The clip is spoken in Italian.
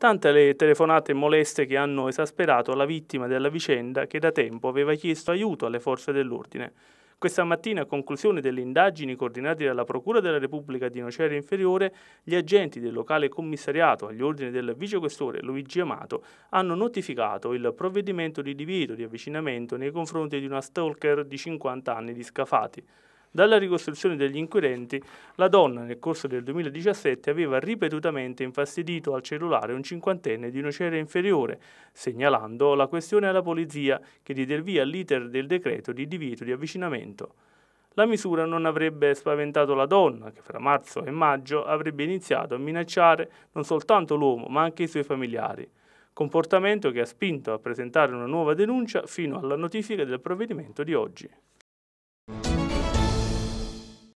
tante le telefonate moleste che hanno esasperato la vittima della vicenda che da tempo aveva chiesto aiuto alle forze dell'ordine. Questa mattina, a conclusione delle indagini coordinate dalla Procura della Repubblica di Nocera Inferiore, gli agenti del locale commissariato agli ordini del vicequestore Luigi Amato hanno notificato il provvedimento di divieto di avvicinamento nei confronti di una stalker di 50 anni di Scafati. Dalla ricostruzione degli inquirenti, la donna nel corso del 2017 aveva ripetutamente infastidito al cellulare un cinquantenne di una cera inferiore, segnalando la questione alla polizia che diede il via all'iter del decreto di divieto di avvicinamento. La misura non avrebbe spaventato la donna, che fra marzo e maggio avrebbe iniziato a minacciare non soltanto l'uomo, ma anche i suoi familiari comportamento che ha spinto a presentare una nuova denuncia fino alla notifica del provvedimento di oggi.